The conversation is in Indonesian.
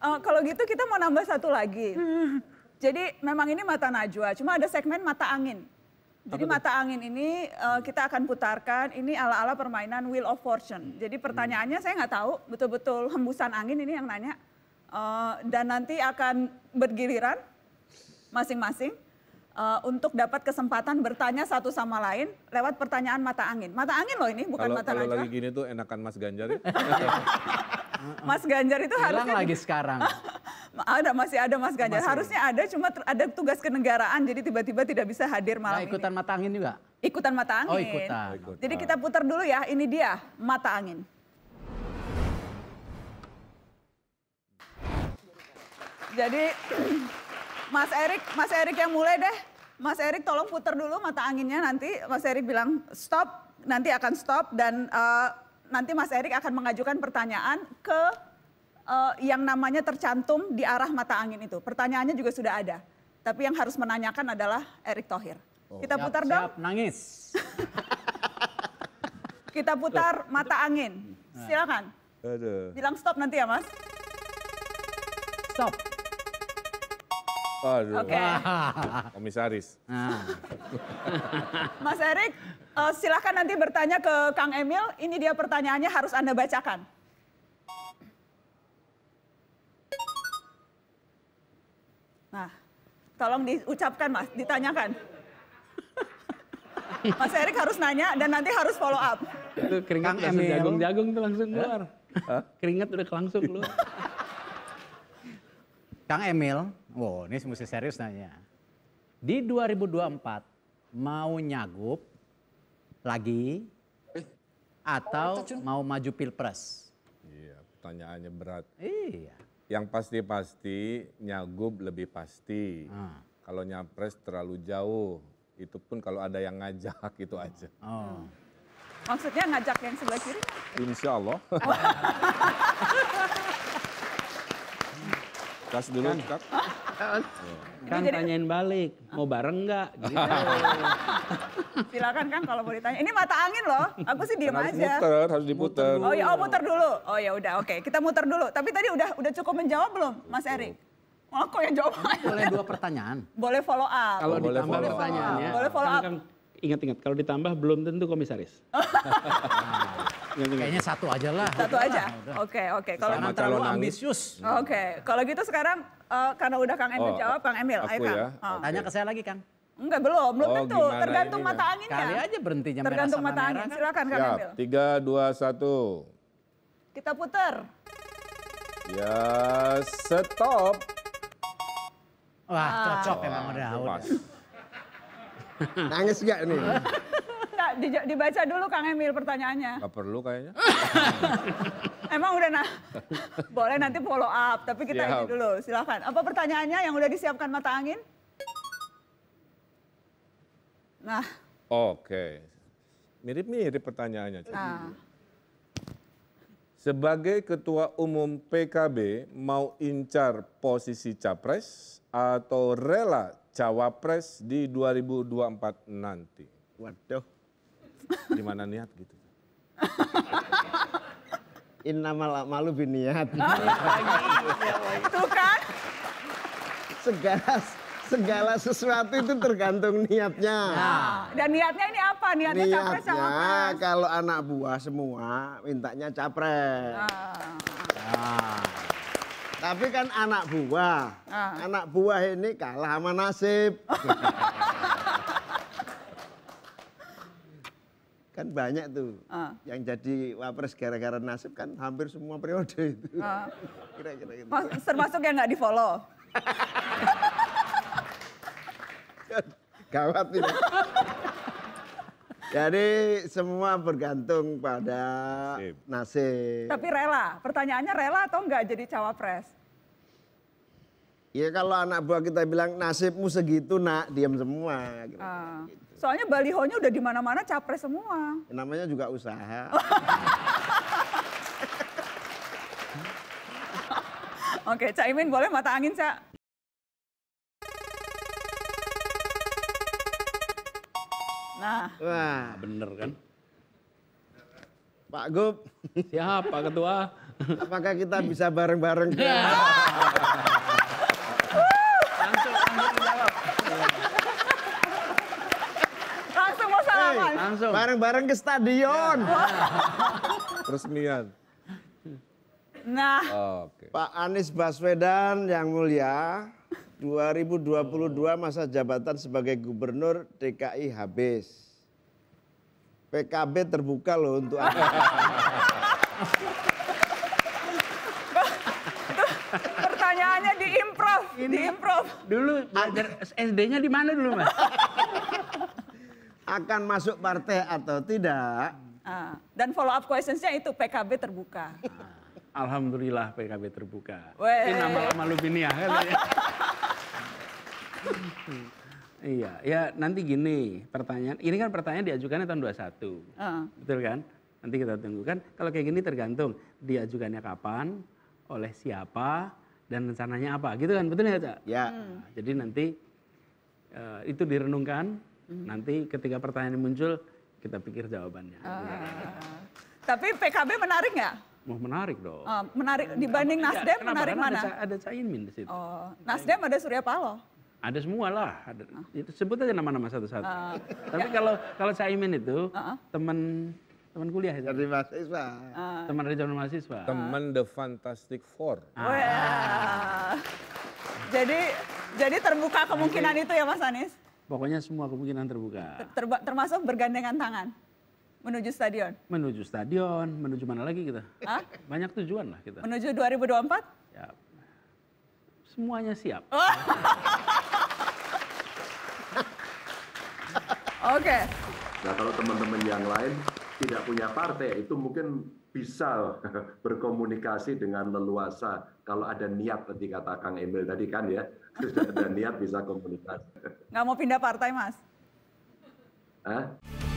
Uh, kalau gitu kita mau nambah satu lagi. Jadi memang ini mata najwa, cuma ada segmen mata angin. Jadi mata angin ini uh, kita akan putarkan, ini ala-ala permainan Wheel of Fortune. Jadi hmm. pertanyaannya saya nggak tahu, betul-betul hembusan angin ini yang nanya. Uh, dan nanti akan bergiliran masing-masing uh, untuk dapat kesempatan bertanya satu sama lain lewat pertanyaan mata angin. Mata angin loh ini, bukan kalo, mata najwa. Kalau lagi gini tuh enakan Mas Ganjar ya. Mas Ganjar itu Hilang harusnya lagi sekarang. ada masih ada Mas Ganjar. Masih. Harusnya ada cuma ada tugas kenegaraan jadi tiba-tiba tidak bisa hadir malam nah, ikutan ini. mata angin juga. Ikutan mata angin. Oh, ikutan. ikutan. Jadi kita putar dulu ya. Ini dia mata angin. Jadi Mas Erik, Mas Erik yang mulai deh. Mas Erik tolong putar dulu mata anginnya nanti Mas Erik bilang stop, nanti akan stop dan uh, nanti Mas Erik akan mengajukan pertanyaan ke uh, yang namanya tercantum di arah mata angin itu. Pertanyaannya juga sudah ada. Tapi yang harus menanyakan adalah Erik Thohir. Oh, Kita siap, putar siap, nangis. Kita putar Loh, mata angin. Nah. Silakan. Bilang stop nanti ya, Mas. Stop. Aduh. Oke. Okay. Komisaris. Ah. Mas Erik, uh, silakan nanti bertanya ke Kang Emil. Ini dia pertanyaannya harus Anda bacakan. Nah, tolong diucapkan Mas, ditanyakan. Mas Erik harus nanya dan nanti harus follow up. Itu keringat Kang langsung jagung-jagung tuh langsung keluar. Huh? Keringat udah langsung keluar. Kang Emil, wow ini mesti serius nanya. Di 2024 mau nyagup lagi eh. atau oh, mau maju pilpres? Iya, pertanyaannya berat. Iya. Yang pasti-pasti nyagup lebih pasti. Ah. Kalau nyapres terlalu jauh, itu pun kalau ada yang ngajak itu oh. aja. Oh. Maksudnya ngajak yang sebelah kiri? Insya Allah. Kas dulu. Kan, kan tanyain balik, mau bareng nggak? Gitu. Silakan kan kalau mau ditanya. Ini mata angin loh. Aku sih diam kan aja. Muter, harus diputer. Oh ya, oh muter dulu. Oh ya udah, oke. Okay. Kita muter dulu. Tapi tadi udah udah cukup menjawab belum, Mas Erik? Oh, kok yang jawab? Boleh dua pertanyaan. Boleh follow up. Kalau ditambah pertanyaannya. Boleh follow kan up. Kan, kan, Ingat-ingat, kalau ditambah belum tentu komisaris. Nah, kayaknya satu aja lah. Satu udah aja. Oke oke. Okay. Kalau Jangan terlalu ambisius. Oke. Okay. Kalau gitu sekarang uh, karena udah Kang Emil oh, jawab, Kang Emil, ayo Kang. Ya? Oh. Tanya ke saya lagi Kang. Enggak belum, belum oh, tentu. Ya Tergantung ya? mata ya? anginnya. Kali aja berhentinya Tergantung merah sama mata merah, angin. Kan? Silakan Kang Siap. Emil. Tiga, dua, satu. Kita putar. Ya, stop. Wah, cocok ah. emang udah. Udah. Nangis gak nih? Nggak, di, dibaca dulu Kang Emil pertanyaannya. Gak perlu kayaknya. Emang udah nah, boleh nanti follow up, tapi kita Siap. ini dulu, silakan. Apa pertanyaannya yang udah disiapkan mata angin? Nah. Oke, mirip-mirip pertanyaannya. Nah. Sebagai Ketua Umum PKB mau incar posisi capres atau rela cawapres di 2024 nanti. Waduh. Gimana niat gitu? Inna malu biniat. Itu iya, iya. kan? Segala segala sesuatu itu tergantung niatnya. Nah, dan niatnya ini apa? Niatnya, niatnya capres cawapres. kalau anak buah semua mintanya capres. Nah. Tapi kan anak buah. Ah. Anak buah ini kalah sama nasib. kan banyak tuh ah. yang jadi wapres gara-gara nasib kan hampir semua periode itu. Ah. Kira-kira gitu. termasuk yang nggak di-follow. Gawat ini. Jadi semua bergantung pada nasib. Tapi rela, pertanyaannya rela atau enggak jadi cawapres? Ya kalau anak buah kita bilang nasibmu segitu nak, diam semua. Soalnya Baliho uh, Soalnya balihonya udah di mana-mana capres semua. namanya juga usaha. Oke, Cak Imin boleh mata angin, Cak? Nah. Wah, ah, bener kan? Pak Gub. Siap, Pak Ketua. Apakah kita bisa bareng-bareng? Iya. langsung, mau Bareng-bareng ke stadion. Iya. Resmian. Nah. Oh, okay. Pak Anies Baswedan yang mulia, 2022 masa jabatan sebagai gubernur DKI habis. PKB terbuka loh untuk apa? Pertanyaannya di improv. Dulu belajar SD-nya di mana dulu, Mas? Akan masuk partai atau tidak? Ah, dan follow up questionsnya itu PKB terbuka. Ah, alhamdulillah PKB terbuka. Wey. Ini nama malu kan ya. iya, ya nanti gini pertanyaan. Ini kan pertanyaan diajukannya tahun 21. Uh. Betul kan? Nanti kita tunggu kan. Kalau kayak gini tergantung diajukannya kapan, oleh siapa, dan rencananya apa. Gitu kan, betul ya Cak? Ya. Hmm. Jadi nanti uh, itu direnungkan. Hmm. Nanti ketika pertanyaan muncul, kita pikir jawabannya. Uh. Ya. Tapi PKB menarik nggak? Mau menarik dong. Uh, menarik dibanding Nasdem iya, menarik mana? Ada, ada Caimin di situ. Oh, Nasdem ada Surya Paloh. Ada semua lah. Ada, ah. itu sebut aja nama-nama satu-satu. Uh, Tapi kalau kalau imin itu uh -uh. teman teman kuliah itu. Dari mahasiswa. Uh. Teman dari zaman mahasiswa. Teman The Fantastic Four. Uh. Oh, ya. Jadi jadi terbuka kemungkinan Nanti, itu ya Mas Anies? Pokoknya semua kemungkinan terbuka. Ter, termasuk bergandengan tangan menuju stadion. Menuju stadion, menuju mana lagi kita? Hah? Banyak tujuan lah kita. Menuju 2024? Ya. Semuanya siap. Oh. Oke. Okay. Nah kalau teman-teman yang lain tidak punya partai itu mungkin bisa berkomunikasi dengan leluasa kalau ada niat tadi kata Kang Emil tadi kan ya sudah ada niat bisa komunikasi. Nggak mau pindah partai mas? Hah?